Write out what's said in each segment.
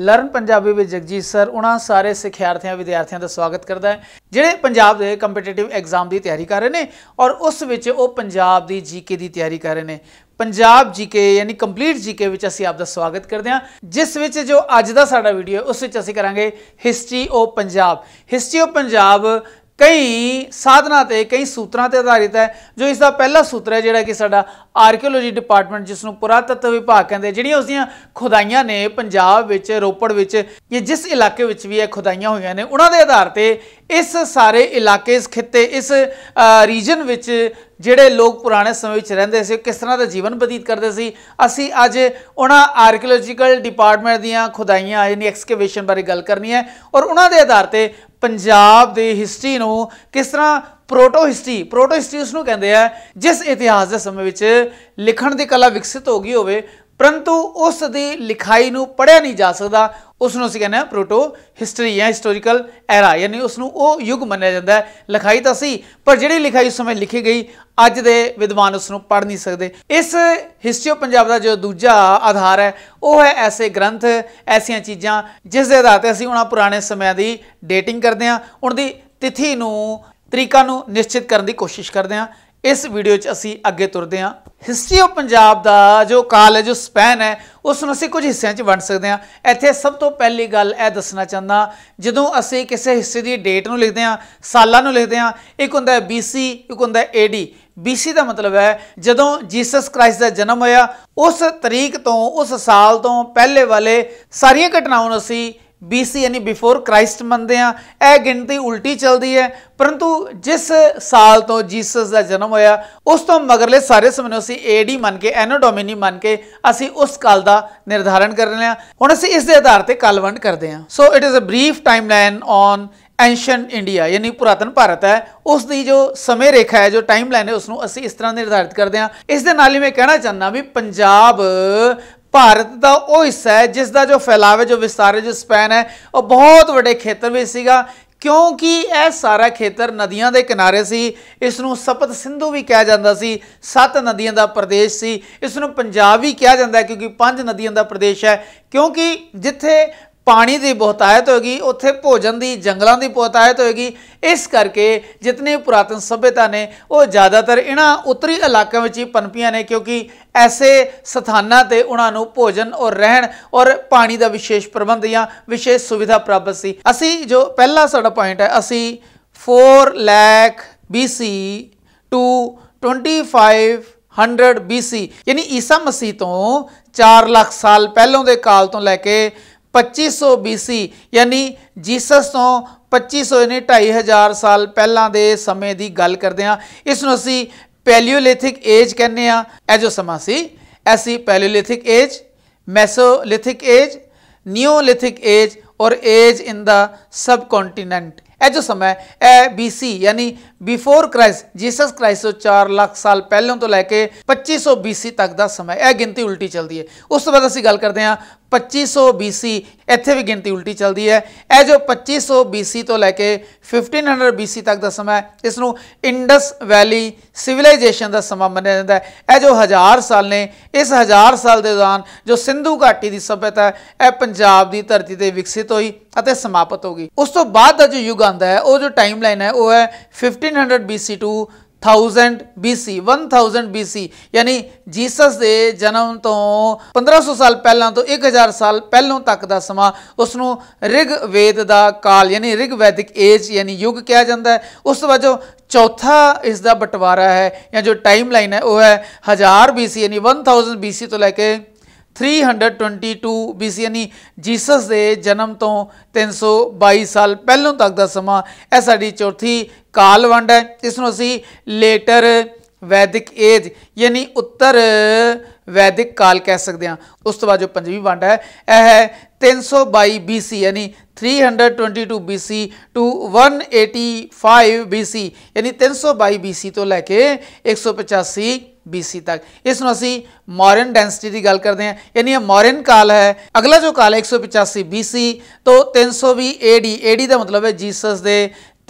learn Punjabi ਵਿੱਚ Jagjit sir ਉਹਨਾਂ ਸਾਰੇ ਸਿੱਖਿਆਰਥੀਆਂ ਵਿਦਿਆਰਥੀਆਂ ਦਾ ਸਵਾਗਤ ਕਰਦਾ ਹੈ ਜਿਹੜੇ ਪੰਜਾਬ ਦੇ ਕੰਪੀਟੀਟਿਵ ਐਗਜ਼ਾਮ ਦੀ ਤਿਆਰੀ ਕਰ ਰਹੇ ਨੇ ਔਰ ਉਸ ਵਿੱਚ ਉਹ ਪੰਜਾਬ ਦੀ ਜੀਕੇ ਦੀ ਤਿਆਰੀ ਕਰ ਰਹੇ ਨੇ ਪੰਜਾਬ ਜੀਕੇ ਯਾਨੀ ਕੰਪਲੀਟ ਜੀਕੇ ਵਿੱਚ ਅਸੀਂ ਆਪ ਦਾ ਸਵਾਗਤ ਕਰਦੇ ਹਾਂ ਜਿਸ ਵਿੱਚ ਜੋ ਅੱਜ ਦਾ ਸਾਡਾ ਵੀਡੀਓ ਉਸ ਵਿੱਚ ਅਸੀਂ ਕਰਾਂਗੇ history of Punjab history of Punjab ਕਈ ਸਾਧਨਾ ਤੇ ਕਈ ਸੂਤਰਾਂ ਤੇ ਆਧਾਰਿਤ ਹੈ ਜੋ ਇਸ ਦਾ ਪਹਿਲਾ ਸੂਤਰ ਹੈ ਜਿਹੜਾ ਕਿ ਸਾਡਾ ਆਰਕੀਓਲੋਜੀ ਡਿਪਾਰਟਮੈਂਟ ਜਿਸ ਨੂੰ ਪੁਰਾਤਤਵ ਵਿਭਾਗ ਕਹਿੰਦੇ ਜਿਹੜੀਆਂ ਉਸ ਦੀਆਂ ਖੁਦਾਈਆਂ ਨੇ ਪੰਜਾਬ ਵਿੱਚ ਰੋਪੜ ਵਿੱਚ ਜਾਂ ਜਿਸ ਇਲਾਕੇ ਵਿੱਚ ਵੀ ਇਹ ਖੁਦਾਈਆਂ ਹੋਈਆਂ ਨੇ ਉਹਨਾਂ ਦੇ ਆਧਾਰ ਤੇ ਇਸ ਸਾਰੇ ਇਲਾਕੇ ਇਸ ਖਿੱਤੇ ਇਸ ਰੀਜਨ ਵਿੱਚ ਜਿਹੜੇ ਲੋਕ ਪੁਰਾਣੇ ਸਮੇਂ ਵਿੱਚ ਰਹਿੰਦੇ ਸੀ ਕਿਸ ਤਰ੍ਹਾਂ ਦਾ ਜੀਵਨ ਬਤੀਤ ਕਰਦੇ ਸੀ ਅਸੀਂ ਅੱਜ ਉਹਨਾਂ ਆਰਕੀਓਲੋਜੀਕਲ ਡਿਪਾਰਟਮੈਂਟ ਦੀਆਂ ਖੁਦਾਈਆਂ ਯਾਨੀ ਐਕਸਕੇਵੇਸ਼ਨ ਬਾਰੇ ਗੱਲ ਕਰਨੀ ਹੈ ਔਰ ਉਹਨਾਂ ਦੇ ਆਧਾਰ ਤੇ ਪੰਜਾਬ ਦੀ ਹਿਸਟਰੀ ਨੂੰ ਕਿਸ ਤਰ੍ਹਾਂ ਪ੍ਰੋਟੋ ਹਿਸਟਰੀ ਪ੍ਰੋਟੋ ਹਿਸਟਰੀ ਉਸ ਨੂੰ ਕਹਿੰਦੇ ਆ ਜਿਸ ਇਤਿਹਾਸ ਦੇ ਸਮੇਂ ਵਿੱਚ ਲਿਖਣ ਦੀ ਕਲਾ ਵਿਕਸਿਤ ਹੋ ਗਈ ਹੋਵੇ ਪਰੰਤੂ ਉਸ ਦੀ ਲਿਖਾਈ ਨੂੰ ਪੜਿਆ ਨਹੀਂ ਜਾ ਸਕਦਾ ਉਸ ਨੂੰ ਅਸੀਂ ਕਹਿੰਦੇ ਆ ਪ੍ਰੋਟੋ ਹਿਸਟਰੀ ਜਾਂ ਹਿਸਟੋਰੀਕਲ ਐਰਾ ਯਾਨੀ ਉਸ ਨੂੰ ਉਹ ਯੁੱਗ ਮੰਨਿਆ ਜਾਂਦਾ ਹੈ ਲਿਖਾਈ ਤਾਂ ਸੀ ਪਰ ਜਿਹੜੀ ਲਿਖਾਈ ਉਸ ਸਮੇਂ ਲਿਖੀ ਗਈ ਅੱਜ ਦੇ ਵਿਦਵਾਨ ਉਸ ਨੂੰ ਪੜ੍ਹ ਨਹੀਂ ਸਕਦੇ ਇਸ ਹਿਸਟਰੀ ਆਫ ਪੰਜਾਬ ਦਾ ਜੋ ਦੂਜਾ ਆਧਾਰ ਹੈ ਉਹ ਹੈ ਐਸੇ ਗ੍ਰੰਥ ਐਸੀਆਂ ਚੀਜ਼ਾਂ ਜਿਸ ਦੇ ਆਧਾਰ ਤੇ ਅਸੀਂ ਉਹਨਾਂ ਪੁਰਾਣੇ ਸਮਿਆਂ ਦੀ ਡੇਟਿੰਗ ਕਰਦੇ ਹਾਂ ਉਹਨਾਂ ਦੀ ਤਿਥੀ ਨੂੰ ਤਰੀਕਾ ਨੂੰ ਨਿਸ਼ਚਿਤ ਕਰਨ ਦੀ ਕੋਸ਼ਿਸ਼ ਕਰਦੇ ਹਾਂ ਇਸ ਵੀਡੀਓ 'ਚ ਅਸੀਂ ਅੱਗੇ ਤੁਰਦੇ ਹਾਂ ਹਿਸਟਰੀ ਆਫ ਪੰਜਾਬ ਦਾ ਜੋ ਕਾਲ ਹੈ ਜੋ ਸਪੈਨ ਹੈ ਉਸ ਨੂੰ ਅਸੀਂ ਕੁਝ ਹਿੱਸਿਆਂ 'ਚ ਵੰਡ ਸਕਦੇ ਹਾਂ ਇੱਥੇ ਸਭ ਤੋਂ ਪਹਿਲੀ ਗੱਲ ਇਹ ਦੱਸਣਾ ਚਾਹੁੰਦਾ ਜਦੋਂ ਅਸੀਂ ਕਿਸੇ ਹਿੱਸੇ ਦੀ ਡੇਟ ਨੂੰ ਲਿਖਦੇ ਹਾਂ ਸਾਲਾਂ ਨੂੰ ਲਿਖਦੇ ਹਾਂ ਇੱਕ ਹੁੰਦਾ ਹੈ BC ਇੱਕ ਹੁੰਦਾ ਹੈ AD BC ਦਾ ਮਤਲਬ ਹੈ ਜਦੋਂ ਜੀਸਸ ਕ੍ਰਾਈਸਟ ਦਾ ਜਨਮ ਹੋਇਆ ਉਸ ਤਰੀਕ ਤੋਂ ਉਸ ਸਾਲ ਤੋਂ ਪਹਿਲੇ ਵਾਲੇ ਸਾਰੀਆਂ ਘਟਨਾਵਾਂ ਨੂੰ ਅਸੀਂ BC ਯਾਨੀ ਬਿਫੋਰ ਕ੍ਰਾਈਸਟ ਮੰਨਦੇ ਆ ਇਹ ਗਿਣਤੀ ਉਲਟੀ ਚੱਲਦੀ ਹੈ ਪਰੰਤੂ ਜਿਸ ਸਾਲ ਤੋਂ ਜੀਸਸ ਦਾ ਜਨਮ ਹੋਇਆ ਉਸ ਤੋਂ ਮਗਰਲੇ ਸਾਰੇ ਸਮੇਂ ਨੂੰ ਅਸੀਂ AD ਮੰਨ ਕੇ ਐਨੋ ਡੋਮਿਨੀ ਮੰਨ ਕੇ ਅਸੀਂ ਉਸ ਕਾਲ ਦਾ ਨਿਰਧਾਰਨ ਕਰ ਰਹੇ ਹਾਂ ਹੁਣ ਅਸੀਂ ਇਸ ਦੇ ਆਧਾਰ ਤੇ ਕਾਲਵੰਡ ਕਰਦੇ ਹਾਂ so it is a brief timeline on ancient India ਯਾਨੀ ਪੁਰਾਤਨ ਭਾਰਤ ਹੈ ਉਸ ਦੀ ਜੋ ਸਮੇਂ ਰੇਖਾ ਹੈ ਜੋ ਟਾਈਮ ਲਾਈਨ ਹੈ ਉਸ ਨੂੰ ਅਸੀਂ ਇਸ ਤਰ੍ਹਾਂ ਨਿਰਧਾਰਿਤ ਕਰਦੇ ਹਾਂ ਇਸ ਦੇ ਨਾਲ ਹੀ ਮੈਂ ਕਹਿਣਾ ਚਾਹੁੰਦਾ ਵੀ ਪੰਜਾਬ ਭਾਰਤ ਦਾ ਉਹ ਹਿੱਸਾ ਹੈ ਜਿਸ ਦਾ ਜੋ ਫੈਲਾਅ ਹੈ ਜੋ ਵਿਸਤਾਰੇ ਜੋ ਸਪੈਨ ਹੈ ਉਹ ਬਹੁਤ ਵੱਡੇ ਖੇਤਰ ਵਿੱਚ ਸੀਗਾ ਕਿਉਂਕਿ ਇਹ ਸਾਰਾ ਖੇਤਰ ਨਦੀਆਂ ਦੇ ਕਿਨਾਰੇ ਸੀ ਇਸ ਨੂੰ ਸਪਤ ਸਿੰਧੂ ਵੀ ਕਿਹਾ ਜਾਂਦਾ ਸੀ ਸੱਤ ਨਦੀਆਂ ਦਾ ਪ੍ਰਦੇਸ਼ ਸੀ ਇਸ ਨੂੰ ਪੰਜਾਬ ਵੀ ਕਿਹਾ ਜਾਂਦਾ ਕਿਉਂਕਿ ਪੰਜ ਨਦੀਆਂ ਦਾ ਪ੍ਰਦੇਸ਼ ਹੈ ਕਿਉਂਕਿ ਜਿੱਥੇ ਪਾਣੀ ਦੀ ਬਹੁਤਾਇਤ ਹੋਏਗੀ ਉੱਥੇ ਭੋਜਨ ਦੀ ਜੰਗਲਾਂ ਦੀ ਬਹੁਤਾਇਤ ਹੋਏਗੀ ਇਸ ਕਰਕੇ ਜਿਤਨੇ ਪੁਰਾਤਨ ਸਭਿਤਾ ਨੇ ਉਹ ਜ਼ਿਆਦਾਤਰ ਇਹਨਾਂ ਉੱਤਰੀ ਇਲਾਕਿਆਂ ਵਿੱਚ ਹੀ ਪਨਪੀਆਂ ਨੇ ਕਿਉਂਕਿ ਐਸੇ ਸਥਾਨਾਂ ਤੇ ਉਹਨਾਂ ਨੂੰ ਭੋਜਨ ਔਰ ਰਹਿਣ ਔਰ ਪਾਣੀ ਦਾ ਵਿਸ਼ੇਸ਼ ਪ੍ਰਬੰਧ ਜਾਂ ਵਿਸ਼ੇਸ਼ ਸੁਵਿਧਾ ਪ੍ਰਾਪਤ ਸੀ ਅਸੀਂ ਜੋ ਪਹਿਲਾ ਸਾਡਾ ਪੁਆਇੰਟ ਹੈ ਅਸੀਂ 4 ਲੱਖ BC ਟੂ 2500 BC ਯਾਨੀ ਈਸਾ ਮਸੀਹ ਤੋਂ 4 ਲੱਖ ਸਾਲ ਪਹਿਲਾਂ ਦੇ ਕਾਲ ਤੋਂ ਲੈ ਕੇ 2500 BC ਯਾਨੀ ਜੀਸਸ ਤੋਂ 2500 ਯਾਨੀ 2500 ਸਾਲ ਪਹਿਲਾਂ ਦੇ ਸਮੇਂ ਦੀ ਗੱਲ ਕਰਦੇ ਹਾਂ ਇਸ ਨੂੰ ਅਸੀਂ ਪੈਲੀਓਲਿਥਿਕ ਏਜ ਕਹਿੰਦੇ ਆ ਇਹ ਜੋ ਸਮਾਂ ਸੀ ਐਸੀ Palaeolithic age Mesolithic age Neolithic age ਔਰ age in the subcontinent continent ਇਹ ਜੋ ਸਮਾਂ ਹੈ ਇਹ BC ਯਾਨੀ ਬਿਫੋਰ ਕ੍ਰਾਈਸਟ ਜੀਸਸ ਕ੍ਰਾਈਸਟ ਤੋਂ 4 ਲੱਖ ਸਾਲ ਪਹਿਲਾਂ ਤੋਂ ਲੈ ਕੇ 2500 BC ਤੱਕ ਦਾ ਸਮਾਂ ਇਹ ਗਿਣਤੀ ਉਲਟੀ ਚੱਲਦੀ ਹੈ ਉਸ ਤੋਂ ਬਾਅਦ ਅਸੀਂ ਗੱਲ ਕਰਦੇ ਹਾਂ 2500 BC ਇੱਥੇ ਵੀ ਗਿਣਤੀ ਉਲਟੀ ਚੱਲਦੀ ਹੈ ਇਹ ਜੋ 2500 BC ਤੋਂ ਲੈ ਕੇ 1500 BC ਤੱਕ ਦਾ ਸਮਾਂ ਇਸ ਨੂੰ ਇੰਡਸ ਵੈਲੀ ਸਿਵਲਾਈਜੇਸ਼ਨ ਦਾ ਸਮਾਂ ਮੰਨਿਆ ਜਾਂਦਾ ਹੈ ਇਹ ਜੋ ਹਜ਼ਾਰ ਸਾਲ ਨੇ ਇਸ ਹਜ਼ਾਰ ਸਾਲ ਦੇ ਦੌਰਾਨ ਜੋ ਸਿੰਧੂ ਘਾਟੀ ਦੀ ਸਭਿਅਤਾ ਹੈ ਇਹ ਪੰਜਾਬ ਦੀ ਧਰਤੀ ਤੇ ਵਿਕਸਿਤ ਹੋਈ ਅਤੇ ਸਮਾਪਤ ਹੋ ਗਈ ਉਸ ਤੋਂ ਬਾਅਦ ਦਾ ਜੋ ਯੁੱਗ ਆਂਦਾ ਹੈ ਉਹ ਜੋ ਟਾਈਮ ਲਾਈਨ ਹੈ ਉਹ ਹੈ 1500 BC to 1000 BC 1000 BC ਯਾਨੀ ਜੀਸਸ ਦੇ ਜਨਮ ਤੋਂ 1500 ਸਾਲ ਪਹਿਲਾਂ ਤੋਂ 1000 ਸਾਲ ਪਹਿਲਾਂ ਤੱਕ ਦਾ ਸਮਾਂ ਉਸ ਨੂੰ ਰਿਗ ਵੇਦ ਦਾ ਕਾਲ ਯਾਨੀ ਰਿਗ ਵੈਦਿਕ ਏਜ ਯਾਨੀ ਯੁੱਗ ਕਿਹਾ ਜਾਂਦਾ ਹੈ ਉਸ ਤੋਂ ਬਾਅਦ ਜੋ ਚੌਥਾ ਇਸ ਦਾ ਬਟਵਾਰਾ ਹੈ ਜਾਂ ਜੋ ਟਾਈਮ ਲਾਈਨ ਹੈ ਉਹ ਹੈ 1000 BC ਯਾਨੀ 1000 BC ਤੋਂ ਲੈ ਕੇ 322 BC ਯਾਨੀ ਜੀਸਸ ਦੇ ਜਨਮ ਤੋਂ 322 ਸਾਲ ਪਹਿਲਾਂ ਤੱਕ ਦਾ ਸਮਾਂ ਇਹ ਸਾਡੀ ਚੌਥੀ ਕਾਲ ਵੰਡ ਹੈ ਇਸ ਨੂੰ ਅਸੀਂ ਲੇਟਰ ਵੈਦਿਕ ਏਜ ਯਾਨੀ ਉੱਤਰ ਵੈਦਿਕ ਕਾਲ ਕਹਿ ਸਕਦੇ ਹਾਂ ਉਸ ਤੋਂ ਬਾਅਦ ਜੋ ਪੰਜਵੀਂ ਵੰਡ ਹੈ ਇਹ ਹੈ 322 BC ਯਾਨੀ 322 BC ਟੂ 185 BC ਯਾਨੀ 322 BC ਤੋਂ ਲੈ ਕੇ 185 BC ਤੱਕ ਇਸ ਨੂੰ ਅਸੀਂ ਮੋਰਨ ਡੈਂਸਿਟੀ ਦੀ ਗੱਲ ਕਰਦੇ ਹਾਂ ਯਾਨੀ ਇਹ ਮੌਰਨ ਕਾਲ ਹੈ ਅਗਲਾ ਜੋ ਕਾਲ ਹੈ 185 BC ਤੋਂ 320 AD AD ਦਾ ਮਤਲਬ ਹੈ ਜੀਸਸ ਦੇ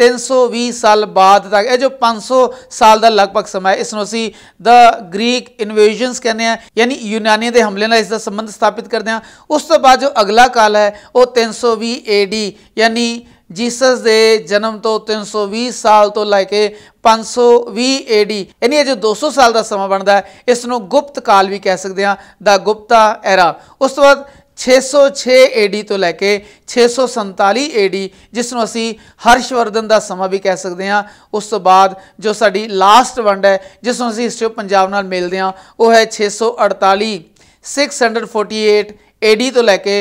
320 ਸਾਲ ਬਾਅਦ ਤੱਕ ਇਹ ਜੋ 500 ਸਾਲ ਦਾ ਲਗਭਗ ਸਮਾਂ ਹੈ ਇਸ ਨੂੰ ਅਸੀਂ ਦ ਗ੍ਰੀਕ ਇਨਵੇਜਨਸ ਕਹਿੰਦੇ ਆ ਯਾਨੀ ਯੂਨਾਨੀ ਦੇ ਹਮਲੇ ਨਾਲ ਇਸ ਦਾ ਸੰਬੰਧ ਸਥਾਪਿਤ ਕਰਦੇ ਆ ਉਸ ਤੋਂ ਬਾਅਦ ਜੋ ਅਗਲਾ ਕਾਲ ਹੈ ਉਹ 320 AD ਯਾਨੀ ਜੀਸਸ ਦੇ ਜਨਮ ਤੋਂ 320 ਸਾਲ ਤੋਂ ਲੈ ਕੇ 520 ਏਡੀ ਯਾਨੀ ਜੋ 200 ਸਾਲ ਦਾ ਸਮਾਂ ਬਣਦਾ ਹੈ ਇਸ ਨੂੰ ਗੁਪਤ ਕਾਲ ਵੀ ਕਹਿ ਸਕਦੇ ਹਾਂ ਦਾ ਗੁਪਤਾ ਐਰਾ ਉਸ ਤੋਂ ਬਾਅਦ 606 ਏਡੀ ਤੋਂ ਲੈ ਕੇ 647 ਏਡੀ ਜਿਸ ਨੂੰ ਅਸੀਂ ਹਰਸ਼ਵਰਧਨ ਦਾ ਸਮਾਂ ਵੀ ਕਹਿ ਸਕਦੇ ਹਾਂ ਉਸ ਤੋਂ ਬਾਅਦ ਜੋ ਸਾਡੀ ਲਾਸਟ ਵੰਡ ਹੈ ਜਿਸ ਨੂੰ ਅਸੀਂ ਹਿਸਟਰੀ ਪੰਜਾਬ ਨਾਲ ਮਿਲਦੇ ਹਾਂ ਉਹ ਹੈ 648 648 ਏਡੀ ਤੋਂ ਲੈ ਕੇ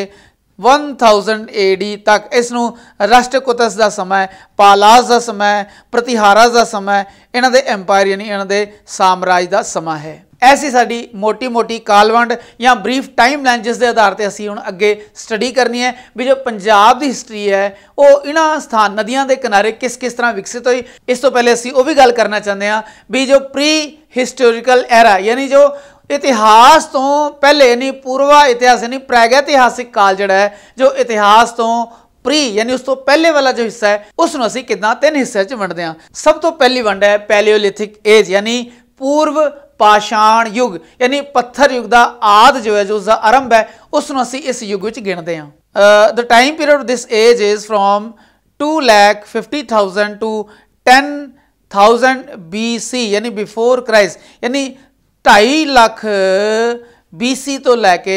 1000 AD ਤੱਕ ਇਸ ਨੂੰ ਰਾਸ਼ਟਰਕੂਟਸ ਦਾ ਸਮਾਂ ਪਾਲਾਸ ਦਾ ਸਮਾਂ ਪ੍ਰਤੀਹਾਰਾ ਦਾ ਸਮਾਂ ਇਹਨਾਂ ਦੇ ਐਮਪਾਇਰ ਯਾਨੀ ਇਹਨਾਂ ਦੇ ਸਾਮਰਾਜ ਦਾ ਸਮਾਂ ਹੈ ਐਸੀ ਸਾਡੀ ਮੋਟੀ-ਮੋਟੀ ਕਾਲਵੰਡ ਜਾਂ ਬਰੀਫ ਟਾਈਮ ਲਾਈਨ ਜਿਸ ਦੇ ਆਧਾਰ ਤੇ ਅਸੀਂ ਹੁਣ ਅੱਗੇ ਸਟੱਡੀ ਕਰਨੀ ਹੈ ਵੀ ਜੋ ਪੰਜਾਬ ਦੀ ਹਿਸਟਰੀ ਹੈ ਉਹ ਇਹਨਾਂ ਸਥਾਨ ਨਦੀਆਂ ਦੇ ਕਿਨਾਰੇ ਕਿਸ-ਕਿਸ ਤਰ੍ਹਾਂ ਵਿਕਸਿਤ ਹੋਈ ਇਸ ਤੋਂ ਪਹਿਲੇ ਅਸੀਂ ਉਹ ਵੀ ਗੱਲ ਕਰਨਾ ਚਾਹੁੰਦੇ ਹਾਂ ਵੀ ਜੋ ਪ੍ਰੀ ਹਿਸਟੋਰੀਕਲ ਐਰਾ ਯਾਨੀ ਜੋ ਇਤਿਹਾਸ ਤੋਂ ਪਹਿਲੇ ਨਹੀਂ ਪੂਰਵਾ ਇਤਿਹਾਸ ਨਹੀਂ ਇਤਿਹਾਸਿਕ ਕਾਲ ਜਿਹੜਾ ਹੈ ਜੋ ਇਤਿਹਾਸ ਤੋਂ ਪ੍ਰੀ ਯਾਨੀ ਉਸ ਤੋਂ ਪਹਿਲੇ ਵਾਲਾ ਜੋ ਹਿੱਸਾ ਹੈ ਉਸ ਨੂੰ ਅਸੀਂ ਕਿਦਾਂ ਤਿੰਨ ਹਿੱਸਿਆਂ 'ਚ ਵੰਡਦੇ ਹਾਂ ਸਭ ਤੋਂ ਪਹਿਲੀ ਵੰਡ ਹੈ ਪੈਲੀਓਲਿਥਿਕ ਏਜ ਯਾਨੀ ਪੂਰਵ ਪਾਸ਼ਾਣ ਯੁੱਗ ਯਾਨੀ ਪੱਥਰ ਯੁੱਗ ਦਾ ਆਦ ਜੋ ਹੈ ਜੋ ਉਸ ਦਾ ਆਰੰਭ ਹੈ ਉਸ ਨੂੰ ਅਸੀਂ ਇਸ ਯੁੱਗ ਵਿੱਚ ਗਿਣਦੇ ਹਾਂ the time period of this age is from 250000 to 10000 BC ਯਾਨੀ ਬਿਫੋਰ ਕ੍ਰਾਈਸਟ ਯਾਨੀ 2.5 ਲੱਖ BC ਤੋਂ ਲੈ ਕੇ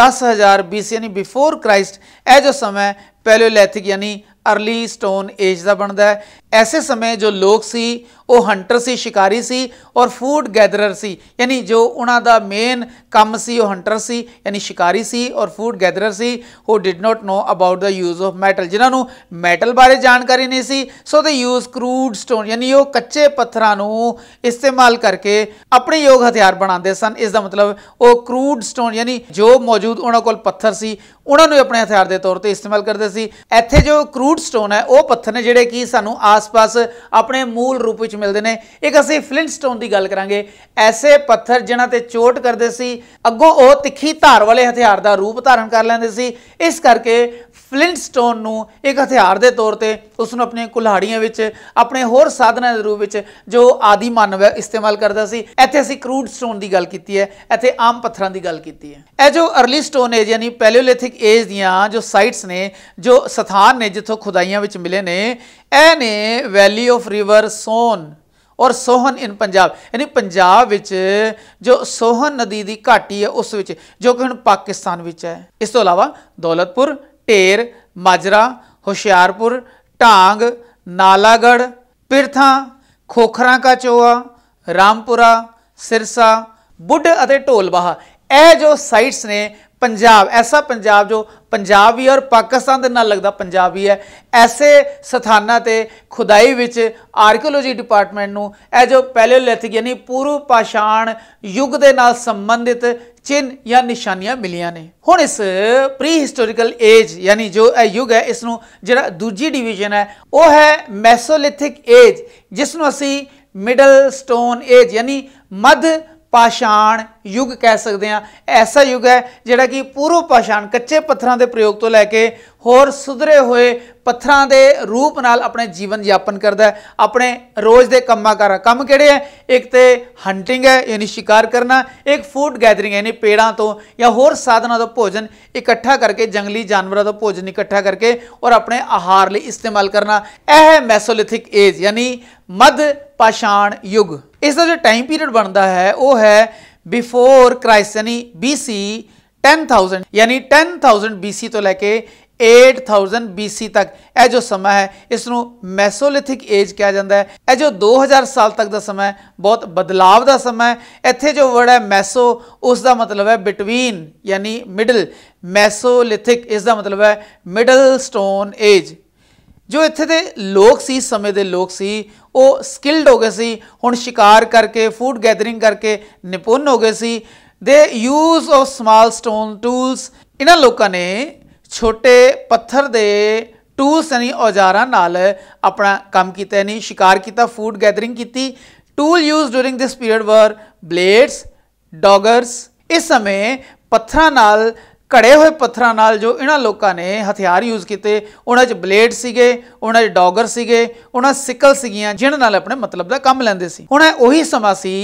10000 BC ਯਾਨੀ ਬਿਫੋਰ ਕ੍ਰਾਈਸਟ ਇਹ ਜੋ ਸਮਾਂ ਪੈਲੀਓਲਿਥਿਕ ਯਾਨੀ अर्ली ਸਟੋਨ ਏਜ ਦਾ ਬਣਦਾ ਹੈ ऐसे ਸਮੇਂ ਜੋ ਲੋਕ ਸੀ ਉਹ ਹੰਟਰ ਸੀ ਸ਼ਿਕਾਰੀ ਸੀ ਔਰ ਫੂਡ ਗੈਦਰਰ ਸੀ ਯਾਨੀ ਜੋ ਉਹਨਾਂ ਦਾ ਮੇਨ ਕੰਮ ਸੀ ਉਹ ਹੰਟਰ ਸੀ ਯਾਨੀ ਸ਼ਿਕਾਰੀ ਸੀ ਔਰ ਫੂਡ ਗੈਦਰਰ ਸੀ who did not know about the use of metal ਜਿਨ੍ਹਾਂ ਨੂੰ ਮੈਟਲ ਬਾਰੇ ਜਾਣਕਾਰੀ ਨਹੀਂ ਸੀ ਸੋ ਦੇ ਯੂਜ਼ ਕਰੂਡ ਸਟੋਨ ਯਾਨੀ ਉਹ ਕੱਚੇ ਪੱਥਰਾਂ ਨੂੰ ਇਸਤੇਮਾਲ ਕਰਕੇ ਆਪਣੇ ਯੋਗ ਹਥਿਆਰ ਬਣਾਉਂਦੇ ਸਨ ਇਸ ਦਾ ਮਤਲਬ ਉਹ ਕਰੂਡ ਸਟੋਨ ਯਾਨੀ ਜੋ ਮੌਜੂਦ ਉਹਨਾਂ ਕੋਲ ਪੱਥਰ ਸੀ ਉਹਨਾਂ ਨੂੰ ਆਪਣੇ ਹਥਿਆਰ ਦੇ ਤੌਰ ਤੇ ਇਸਤੇਮਾਲ ਕਰਦੇ ਸੀ ਇੱਥੇ ਜੋ ਕਰੂਡ ਸਟੋਨ ਹੈ ਉਹ ਪੱਥਰ ਨੇ ਜਿਹੜੇ ਕਿ ਸਾਨੂੰ ਆਸ ਆਸ-ਪਾਸ ਆਪਣੇ ਮੂਲ ਰੂਪ ਵਿੱਚ ਮਿਲਦੇ ਨੇ ਇੱਕ ਅਸੀਂ ਫਲਿੰਟਸਟੋਨ ਦੀ ਗੱਲ ਕਰਾਂਗੇ ਐਸੇ ਪੱਥਰ ਜਿਨ੍ਹਾਂ ਤੇ ਚੋਟ ਕਰਦੇ ਸੀ ਅੱਗੋਂ ਉਹ ਤਿੱਖੀ ਧਾਰ ਵਾਲੇ ਹਥਿਆਰ ਦਾ ਰੂਪ ਧਾਰਨ ਕਰ ਲੈਂਦੇ ਸੀ ਇਸ ਕਰਕੇ ਫਲਿੰਟ ਸਟੋਨ ਨੂੰ ਇੱਕ ਹਥਿਆਰ ਦੇ ਤੌਰ ਤੇ ਉਸ ਨੂੰ ਆਪਣੇ ਕੁਲਹਾੜੀਆਂ ਵਿੱਚ ਆਪਣੇ ਹੋਰ ਸਾਧਨਾਂ ਦੇ ਰੂਪ ਵਿੱਚ ਜੋ ਆਦੀ ਮਾਨਵ ਇਸਤੇਮਾਲ ਕਰਦਾ ਸੀ ਇੱਥੇ ਅਸੀਂ ਕਰੂਡ ਸਟੋਨ ਦੀ ਗੱਲ ਕੀਤੀ ਹੈ ਇੱਥੇ ਆਮ ਪੱਥਰਾਂ ਦੀ ਗੱਲ ਕੀਤੀ ਹੈ ਇਹ ਜੋ अर्ਲੀ ਸਟੋਨ ਏਜ ਯਾਨੀ ਪੈਲੀਓਲਿਥਿਕ ਏਜ ਦੀਆਂ ਜੋ ਸਾਈਟਸ ਨੇ ਜੋ ਸਥਾਨ ਨੇ ਜਿੱਥੋਂ ਖੁਦਾਈਆਂ ਵਿੱਚ ਮਿਲੇ ਨੇ ਇਹ ਨੇ ਵੈਲੀ ਆਫ ਰਿਵਰ ਸੋਨ ਔਰ ਸੋਹਨ ਇਨ ਪੰਜਾਬ ਯਾਨੀ ਪੰਜਾਬ ਵਿੱਚ ਜੋ ਸੋਹਨ ਨਦੀ ਦੀ ਘਾਟੀ ਹੈ ਉਸ ਵਿੱਚ ਜੋ ਕਿ ਹੁਣ ਪਾਕਿਸਤਾਨ ਵਿੱਚ ਹੈ ਇਸ ਤੋਂ ਇਲਾਵਾ ਦੌਲਤਪੁਰ ਢੇਰ ਮਾਜਰਾ ਹੁਸ਼ਿਆਰਪੁਰ ਢਾਂਗ ਨਾਲਾਗੜ ਪਿਰਥਾ ਖੋਖਰਾਂ ਕਾ ਚੋਆ ਰਾਮਪੁਰਾ ਸਿਰਸਾ ਬੁੱਢ ਅਤੇ ਢੋਲਬਾਹਾ ਇਹ ਜੋ ਸਾਈਟਸ ਨੇ ਪੰਜਾਬ ਐਸਾ ਪੰਜਾਬ ਜੋ ਪੰਜਾਬ ਵੀ ਔਰ ਪਾਕਿਸਤਾਨ ਦੇ ਨਾਲ ਲੱਗਦਾ ਪੰਜਾਬ ਵੀ ਹੈ ਐਸੇ ਸਥਾਨਾਂ ਤੇ ਖੁਦਾਈ ਵਿੱਚ ਆਰਕੀਓਲੋਜੀ ਡਿਪਾਰਟਮੈਂਟ ਨੂੰ ਇਹ ਜੋ ਪੈਲੀਓਲਿਥਿਕ ਯਾਨੀ ਪੂਰਵ ਪਾਸ਼ਾਣ ਯੁੱਗ ਦੇ ਨਾਲ ਸੰਬੰਧਿਤ ਚਿੰਨ ਜਾਂ ਨਿਸ਼ਾਨੀਆਂ ਮਿਲੀਆਂ ਨੇ ਹੁਣ ਇਸ ਪ੍ਰੀ ਹਿਸਟੋਰੀਕਲ ਏਜ ਯਾਨੀ ਜੋ ਇਹ ਯੁੱਗ ਹੈ ਇਸ ਨੂੰ ਜਿਹੜਾ ਦੂਜੀ ਡਿਵੀਜ਼ਨ ਹੈ ਉਹ ਹੈ ਮੈਸੋਲਿਥਿਕ ਏਜ ਜਿਸ ਨੂੰ ਅਸੀਂ ਮਿਡਲ ਸਟੋਨ ਏਜ ਯਾਨੀ ਮੱਧ ਪਾਸ਼ਾਣ ਯੁੱਗ ਕਹਿ ਸਕਦੇ ਆ ਐਸਾ ਯੁੱਗ ਹੈ ਜਿਹੜਾ ਕਿ ਪੂਰਵ ਪਾਸ਼ਾਣ ਕੱਚੇ ਪੱਥਰਾਂ ਦੇ ਪ੍ਰਯੋਗ ਤੋਂ ਲੈ ਕੇ ਹੋਰ ਸੁਧਰੇ ਹੋਏ ਪੱਥਰਾਂ ਦੇ ਰੂਪ ਨਾਲ ਆਪਣੇ ਜੀਵਨ ਯਾਪਨ ਕਰਦਾ ਹੈ ਆਪਣੇ ਰੋਜ਼ ਦੇ ਕੰਮਾਂ ਕਰਾ ਕੰਮ ਕਿਹੜੇ ਹੈ ਇੱਕ ਤੇ ਹੰਟਿੰਗ ਹੈ ਯਾਨੀ ਸ਼ਿਕਾਰ ਕਰਨਾ ਇੱਕ ਫੂਡ ਗੈਦਰਿੰਗ ਯਾਨੀ ਪੇੜਾਂ ਤੋਂ ਜਾਂ ਹੋਰ ਸਾਧਨਾਂ ਤੋਂ ਭੋਜਨ ਇਕੱਠਾ ਕਰਕੇ ਜੰਗਲੀ ਜਾਨਵਰਾਂ ਤੋਂ ਭੋਜਨ ਇਕੱਠਾ ਕਰਕੇ ਔਰ ਆਪਣੇ ਆਹਾਰ ਲਈ ਇਸਤੇਮਾਲ ਕਰਨਾ ਇਹ ਹੈ ਮੈਸੋਲਿਥਿਕ ਏਜ ਯਾਨੀ ਮੱਧ ਪਾਸ਼ਾਣ ਯੁੱਗ ਇਸ ਦਾ ਜੋ ਟਾਈਮ ਪੀਰੀਅਡ ਬਣਦਾ ਹੈ ਉਹ ਹੈ ਬਿਫੋਰ ਕ੍ਰਾਈਸਟਨੀ BC 10000 ਯਾਨੀ 10000 BC ਤੋਂ ਲੈ ਕੇ 8000 BC ਤੱਕ ਇਹ ਜੋ ਸਮਾਂ ਹੈ ਇਸ ਨੂੰ ਮੈਸੋਲਿਥਿਕ ਏਜ ਕਿਹਾ ਜਾਂਦਾ ਹੈ ਇਹ ਜੋ 2000 ਸਾਲ ਤੱਕ ਦਾ ਸਮਾਂ ਹੈ ਬਹੁਤ ਬਦਲਾਵ ਦਾ ਸਮਾਂ ਹੈ ਇੱਥੇ ਜੋ ਵਰਡ ਹੈ ਮੈਸੋ ਉਸ ਦਾ ਮਤਲਬ ਹੈ ਬਿਟਵੀਨ ਯਾਨੀ ਮਿਡਲ ਮੈਸੋਲਿਥਿਕ ਇਸ ਦਾ ਮਤਲਬ ਹੈ ਮਿਡਲ ਸਟੋਨ ਏਜ ਜੋ ਇੱਥੇ ਦੇ ਲੋਕ ਸੀ ਸਮੇਂ ਦੇ ਲੋਕ ਸੀ ਉਹ ਸਕਿਲਡ ਹੋ ਗਏ ਸੀ ਹੁਣ ਸ਼ਿਕਾਰ ਕਰਕੇ ਫੂਡ ਗੈਦਰਿੰਗ ਕਰਕੇ ਨਿਪੁੰਨ ਹੋ ਗਏ ਸੀ the use of small stone tools ਇਹਨਾਂ ਲੋਕਾਂ ਨੇ ਛੋਟੇ ਪੱਥਰ ਦੇ ਟੂਲਸ ਨੇ ਔਜ਼ਾਰਾਂ ਨਾਲ ਆਪਣਾ ਕੰਮ ਕੀਤਾ ਨਹੀਂ ਸ਼ਿਕਾਰ ਕੀਤਾ ਫੂਡ ਗੈਦਰਿੰਗ ਕੀਤੀ tool use during this period were blades ਡੌਗਰਸ ਇਸ ਸਮੇਂ ਪੱਥਰਾਂ ਨਾਲ ਘੜੇ ਹੋਏ ਪੱਥਰਾਂ ਨਾਲ ਜੋ ਇਹਨਾਂ ਲੋਕਾਂ ਨੇ ਹਥਿਆਰ ਯੂਜ਼ ਕੀਤੇ ਉਹਨਾਂ 'ਚ ਬਲੇਡ ਸੀਗੇ ਉਹਨਾਂ 'ਚ ਡੌਗਰ ਸੀਗੇ ਉਹਨਾਂ ਸਿਕਲ ਸੀਗੀਆਂ ਜਿਹਨਾਂ ਨਾਲ ਆਪਣੇ ਮਤਲਬ ਦਾ ਕੰਮ ਲੈਂਦੇ ਸੀ ਹੁਣ ਇਹ ਉਹੀ ਸਮਾਂ ਸੀ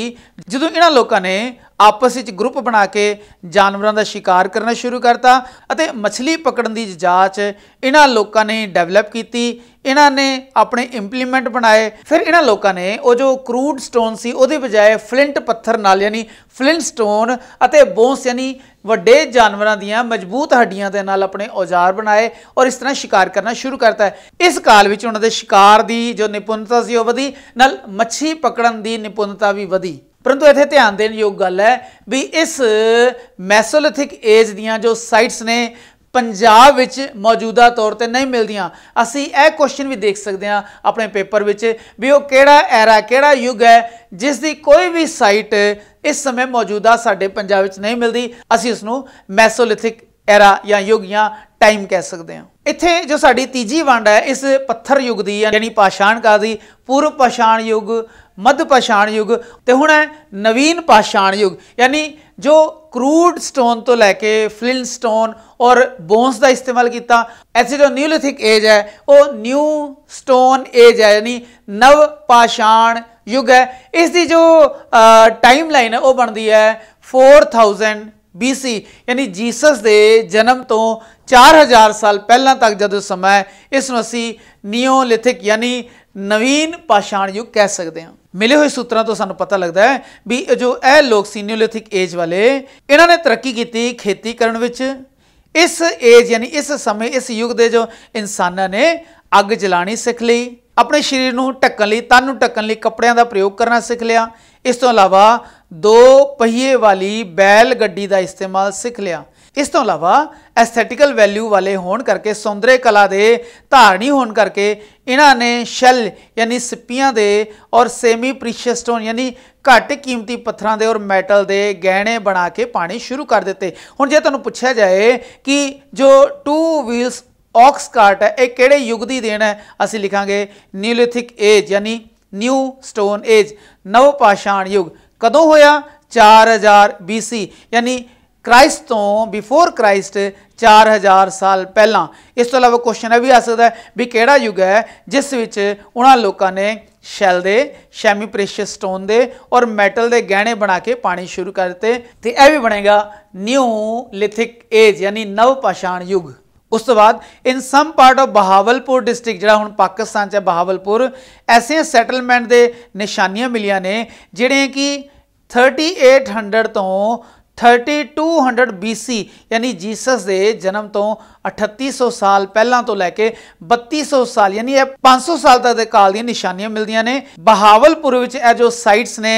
ਜਦੋਂ ਇਹਨਾਂ ਲੋਕਾਂ ਨੇ ਆਪਸ ਵਿੱਚ ਗਰੁੱਪ ਬਣਾ ਕੇ ਜਾਨਵਰਾਂ ਦਾ ਸ਼ਿਕਾਰ ਕਰਨਾ ਸ਼ੁਰੂ ਕਰਤਾ ਅਤੇ ਮੱਛਲੀ ਪਕੜਨ ਦੀ ਜਾਂਚ ਇਹਨਾਂ ਲੋਕਾਂ ਨੇ ਡਿਵੈਲਪ ਕੀਤੀ ਇਹਨਾਂ ਨੇ ਆਪਣੇ ਇੰਪਲੀਮੈਂਟ ਬਣਾਏ ਫਿਰ ਇਹਨਾਂ ਲੋਕਾਂ ਨੇ ਉਹ ਜੋ ਕਰੂਡ ਸਟੋਨ ਸੀ ਉਹਦੇ ਬਜਾਏ ਫਲਿੰਟ ਪੱਥਰ ਨਾਲ ਯਾਨੀ ਫਲਿੰਟ ਸਟੋਨ ਅਤੇ ਬੋਨਸ ਯਾਨੀ ਵੱਡੇ ਜਾਨਵਰਾਂ ਦੀਆਂ ਮਜ਼ਬੂਤ ਹੱਡੀਆਂ ਦੇ ਨਾਲ ਆਪਣੇ ਔਜ਼ਾਰ ਬਣਾਏ ਔਰ ਇਸ ਤਰ੍ਹਾਂ ਸ਼ਿਕਾਰ ਕਰਨਾ ਸ਼ੁਰੂ ਕਰਤਾ ਹੈ ਇਸ ਕਾਲ ਵਿੱਚ ਉਹਨਾਂ ਦੇ ਸ਼ਿਕਾਰ ਦੀ ਜੋ ਨਿਪੁੰਨਤਾ ਸੀ ਉਹ ਵਧੀ ਨਾਲ ਮੱਛੀ ਪਕੜਨ ਦੀ ਨਿਪੁੰਨਤਾ ਵੀ ਵਧੀ ਪਰੰਤੂ ਇੱਥੇ ਧਿਆਨ ਦੇਣ ਯੋਗ ਗੱਲ ਹੈ ਵੀ ਇਸ ਮੈਸੋਲਿਥਿਕ ਏਜ ਦੀਆਂ ਜੋ ਸਾਈਟਸ ਨੇ ਪੰਜਾਬ ਵਿੱਚ ਮੌਜੂਦਾ ਤੌਰ ਤੇ ਨਹੀਂ ਮਿਲਦੀਆਂ ਅਸੀਂ ਇਹ ਕੁਐਸਚਨ ਵੀ ਦੇਖ ਸਕਦੇ ਹਾਂ ਆਪਣੇ ਪੇਪਰ ਵਿੱਚ ਵੀ ਉਹ ਕਿਹੜਾ ਐਰਾ ਕਿਹੜਾ ਯੁੱਗ ਹੈ ਜਿਸ ਦੀ ਕੋਈ ਵੀ ਸਾਈਟ ਇਸ ਸਮੇਂ ਮੌਜੂਦਾ ਸਾਡੇ ਪੰਜਾਬ ਵਿੱਚ ਨਹੀਂ ਮਿਲਦੀ ਅਸੀਂ ਉਸ ਨੂੰ ਮੈਸੋਲਿਥਿਕ ਐਰਾ ਜਾਂ ਯੁੱਗ ਜਾਂ ਟਾਈਮ ਕਹਿ ਸਕਦੇ ਹਾਂ ਇੱਥੇ ਜੋ ਸਾਡੀ ਤੀਜੀ ਵੰਡ ਹੈ ਇਸ ਪੱਥਰ ਯੁੱਗ ਦੀ ਯਾਨੀ ਪਾਸ਼ਾਣ ਕਾਲ ਦੀ ਪੂਰਵ ਪਾਸ਼ਾਣ ਯੁੱਗ ਮੱਧ ਪਾਸ਼ਾਣ ਯੁੱਗ ਤੇ ਹੁਣ ਹੈ ਨਵੀਨ ਪਾਸ਼ਾਣ ਯੁੱਗ ਯਾਨੀ ਜੋ ਕਰੂਡ ਸਟੋਨ ਤੋਂ ਲੈ ਕੇ ਫਲਿੰਟ ਸਟੋਨ ਔਰ ਬੋਨਸ ਦਾ ਇਸਤੇਮਾਲ ਕੀਤਾ ਐਸੀ ਜੋ ਨਿਊਲਿਥਿਕ ਏਜ ਹੈ ਉਹ ਨਿਊ ਸਟੋਨ ਏਜ ਹੈ ਯਾਨੀ ਨਵ ਪਾਸ਼ਾਣ ਯੁੱਗ ਹੈ ਇਸ ਦੀ ਜੋ ਟਾਈਮ ਲਾਈਨ ਹੈ ਉਹ ਬਣਦੀ ਹੈ 4000 BC ਯਾਨੀ ਜੀਸਸ ਦੇ ਜਨਮ ਤੋਂ 4000 ਸਾਲ ਪਹਿਲਾਂ ਤੱਕ ਜਦੋਂ ਸਮਾਂ ਇਸ ਨੂੰ ਅਸੀਂ ਨਿਓਲਿਥਿਕ ਯਾਨੀ ਨਵੀਨ ਪਾਸ਼ਾਣ ਯੁੱਗ ਕਹਿ ਸਕਦੇ ਹਾਂ ਮਿਲੇ ਹੋਏ ਸੂਤਰਾਂ ਤੋਂ ਸਾਨੂੰ ਪਤਾ ਲੱਗਦਾ ਹੈ ਵੀ ਜੋ ਇਹ ਲੋਕ ਸੀਨੀਓਲਿਥਿਕ ਏਜ ਵਾਲੇ ਇਹਨਾਂ ਨੇ ਤਰੱਕੀ ਕੀਤੀ ਖੇਤੀ ਕਰਨ ਵਿੱਚ ਇਸ ਏਜ ਯਾਨੀ ਇਸ ਸਮੇਂ ਇਸ ਯੁੱਗ ਦੇ ਜੋ ਇਨਸਾਨਾਂ ਨੇ ਅੱਗ ਜਲਾਣੀ ਸਿੱਖ ਲਈ ਆਪਣੇ ਸਰੀਰ ਨੂੰ ਢੱਕਣ ਲਈ ਤਨ ਨੂੰ ਢੱਕਣ ਲਈ ਕੱਪੜਿਆਂ ਦਾ ਪ੍ਰਯੋਗ ਕਰਨਾ ਸਿੱਖ ਲਿਆ ਇਸ ਤੋਂ ਇਲਾਵਾ ਦੋ ਪਹੀਏ ਵਾਲੀ ਬੈਲ ਗੱਡੀ ਦਾ ਇਸਤੇਮਾਲ ਸਿੱਖ ਲਿਆ ਇਸ ਤੋਂ ਇਲਾਵਾ ਐਸਥੈਟਿਕਲ ਵੈਲਿਊ ਵਾਲੇ ਹੋਣ ਕਰਕੇ ਸੁੰਦਰੇ ਕਲਾ ਦੇ ਧਾਰਨੀ ਹੋਣ ਕਰਕੇ ਇਹਨਾਂ ਨੇ ਸ਼ੈਲ ਯਾਨੀ ਸਿੱਪੀਆਂ ਦੇ ਔਰ ਸੈਮੀ ਪ੍ਰੀਸ਼ੀਅਸ ਸਟੋਨ ਯਾਨੀ ਘੱਟ ਕੀਮਤੀ ਪੱਥਰਾਂ ਦੇ ਔਰ ਮੈਟਲ ਦੇ ਗਹਿਣੇ ਬਣਾ ਕੇ ਪਾਣੀ ਸ਼ੁਰੂ ਕਰ ਦਿੱਤੇ ਹੁਣ ਜੇ ਤੁਹਾਨੂੰ ਪੁੱਛਿਆ ਜਾਏ ਕਿ ਜੋ ਟੂ ਵੀਲਸ ਆਕਸ ਕਾਰਟ ਹੈ ਇਹ ਕਿਹੜੇ ਯੁੱਗ ਦੀ ਦੇਣ ਹੈ ਅਸੀਂ ਲਿਖਾਂਗੇ ਨੀਓਲਿਥਿਕ ਏਜ ਯਾਨੀ ਨਿਊ ਸਟੋਨ ਏਜ ਨਵ ਪਾਸ਼ਾਣ ਯੁੱਗ ਕਦੋਂ ਹੋਇਆ 4000 BC ਯਾਨੀ ਕ੍ਰਾਈਸਟ ਤੋਂ ਬਿਫੋਰ ਕ੍ਰਾਈਸਟ 4000 ਸਾਲ ਪਹਿਲਾਂ ਇਸ ਤੋਂ ਇਲਾਵਾ ਕੁਐਸਚਨ ਇਹ ਵੀ ਆ ਸਕਦਾ ਹੈ ਵੀ ਕਿਹੜਾ ਯੁੱਗ ਹੈ ਜਿਸ ਵਿੱਚ ਉਹਨਾਂ ਲੋਕਾਂ ਨੇ ਸ਼ੈਲ ਦੇ ਸ਼ੈਮੀ ਪ੍ਰੈਸ਼ੀਅਸ ਸਟੋਨ ਦੇ ਔਰ ਮੈਟਲ ਦੇ ਗਹਿਣੇ ਬਣਾ ਕੇ ਪਾਣੀ ਸ਼ੁਰੂ ਕਰਤੇ ਤੇ ਇਹ ਵੀ ਬਣੇਗਾ ਨਿਊ ਲਿਥਿਕ ਏਜ ਯਾਨੀ ਨਵ ਪਾਸ਼ਾਣ ਯੁੱਗ ਉਸ ਤੋਂ ਬਾਅਦ in some part of Bahawalpur district ਜਿਹੜਾ ਹੁਣ ਪਾਕਿਸਤਾਨ 'ਚ ਬਹਾਵਲਪੁਰ ਐਸੇ ਸੈਟਲਮੈਂਟ ਦੇ ਨਿਸ਼ਾਨੀਆਂ ਮਿਲੀਆਂ ਨੇ ਜਿਹੜੇ ਕਿ 3800 ਤੋਂ 3200 BC ਯਾਨੀ ਜੀਸਸ ਦੇ ਜਨਮ ਤੋਂ 3800 ਸਾਲ ਪਹਿਲਾਂ ਤੋਂ ਲੈ ਕੇ 3200 ਸਾਲ ਯਾਨੀ ਇਹ 500 ਸਾਲ ਤੱਕ ਦੇ ਕਾਲ ਦੀਆਂ ਨਿਸ਼ਾਨੀਆਂ ਮਿਲਦੀਆਂ ਨੇ ਬਹਾਵਲਪੁਰ ਵਿੱਚ ਇਹ ਜੋ ਸਾਈਟਸ ਨੇ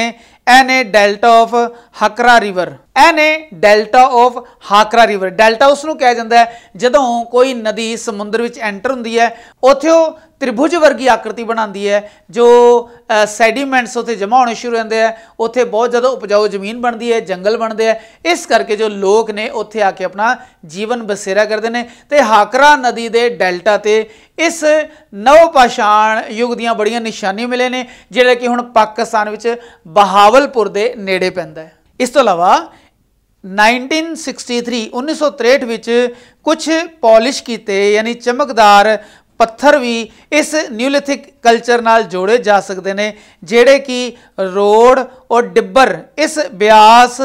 an a delta of Hakra river an a delta of Hakra river delta ਉਸ ਨੂੰ ਕਿਹਾ ਜਾਂਦਾ ਹੈ ਜਦੋਂ ਕੋਈ ਨਦੀ ਸਮੁੰਦਰ ਵਿੱਚ ਐਂਟਰ ਹੁੰਦੀ ਹੈ ਉੱਥੇ ਉਹ ਤ੍ਰਿਭੁਜ ਵਰਗੀ ਆਕ੍ਰਿਤੀ ਬਣਾਉਂਦੀ ਹੈ ਜੋ ਸੈਡੀਮੈਂਟਸ ਉੱਥੇ ਜਮਾ ਹੋਣੇ ਸ਼ੁਰੂ ਹੁੰਦੇ ਆ ਉੱਥੇ ਬਹੁਤ ਜ਼ਿਆਦਾ ਉਪਜਾਊ ਜ਼ਮੀਨ ਬਣਦੀ ਹੈ ਜੰਗਲ ਬਣਦੇ ਆ ਇਸ ਕਰਕੇ ਜੋ ਲੋਕ ਨੇ ਉੱਥੇ ਆ ਕੇ ਆਪਣਾ ਜੀਵਨ ਬਸੇਰਾ ਕਰਦੇ ਨੇ ਤੇ ਹਾਕਰਾ ਨਦੀ ਦੇ ਡੈਲਟਾ ਤੇ ਇਸ ਨਵ ਪਾਸ਼ਾਣ ਯੁੱਗ ਦੀਆਂ ਬੜੀਆਂ ਨਿਸ਼ਾਨੀਆਂ ਮਿਲੇ ਨੇ ਜਿਹੜਾ ਕਿ ਹੁਣ ਪਾਕਿਸਤਾਨ ਵਿੱਚ ਬਹਾਵਲਪੁਰ ਦੇ ਨੇੜੇ ਪੈਂਦਾ ਹੈ ਇਸ ਤੋਂ ਇਲਾਵਾ 1963 1963 ਵਿੱਚ ਕੁਝ ਪਾਲਿਸ਼ ਕੀਤੇ ਯਾਨੀ ਚਮਕਦਾਰ ਪੱਥਰ ਵੀ ਇਸ ਨਿਓਲਿਥਿਕ ਕਲਚਰ ਨਾਲ ਜੋੜੇ ਜਾ ਸਕਦੇ ਨੇ ਜਿਹੜੇ ਕਿ ਰੋੜ ਔਰ ਡਿੱਬਰ ਇਸ ਬਿਆਸ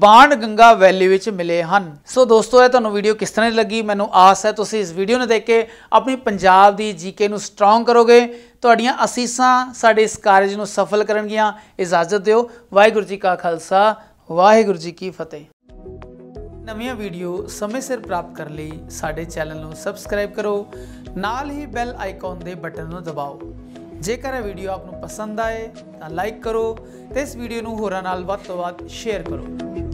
ਬਾਣ ਗੰਗਾ ਵੈਲੀ ਵਿੱਚ ਮਿਲੇ ਹਨ ਸੋ ਦੋਸਤੋ ਇਹ ਤੁਹਾਨੂੰ ਵੀਡੀਓ ਕਿਸ ਤਰ੍ਹਾਂ ਲੱਗੀ ਮੈਨੂੰ ਆਸ ਹੈ ਤੁਸੀਂ ਇਸ ਵੀਡੀਓ ਨੂੰ ਦੇਖ ਕੇ ਆਪਣੀ ਪੰਜਾਬ ਦੀ ਜੀਕੇ ਨੂੰ ਸਟਰੋਂਗ ਕਰੋਗੇ ਤੁਹਾਡੀਆਂ ਅਸੀਸਾਂ ਸਾਡੇ ਇਸ ਕਾਰਜ ਨੂੰ ਸਫਲ ਕਰਨਗੀਆਂ ਇਜਾਜ਼ਤ ਦਿਓ ਵਾਹਿਗੁਰੂ ਜੀ ਕਾ ਖਾਲਸਾ ਵਾਹਿਗੁਰੂ ਜੀ ਕੀ ਫਤਿਹ ਨਵੀਆਂ ਵੀਡੀਓ ਸਮੇਂ ਸਿਰ ਪ੍ਰਾਪਤ ਕਰਨ ਲਈ ਸਾਡੇ ਚੈਨਲ ਨੂੰ ਸਬਸਕ੍ਰਾਈਬ ਕਰੋ ਨਾਲ ਹੀ ਬੈਲ ਆਈਕਨ ਦੇ ਬਟਨ ਨੂੰ ਦਬਾਓ ਜੇਕਰ ਇਹ ਵੀਡੀਓ ਆਪ ਨੂੰ ਪਸੰਦ ਆਏ ਤਾਂ ਲਾਈਕ ਕਰੋ ਤੇ ਇਸ ਵੀਡੀਓ ਨੂੰ ਹੋਰਾਂ ਨਾਲ ਵੱਧ ਤੋਂ ਵੱਧ ਸ਼ੇਅਰ ਕਰੋ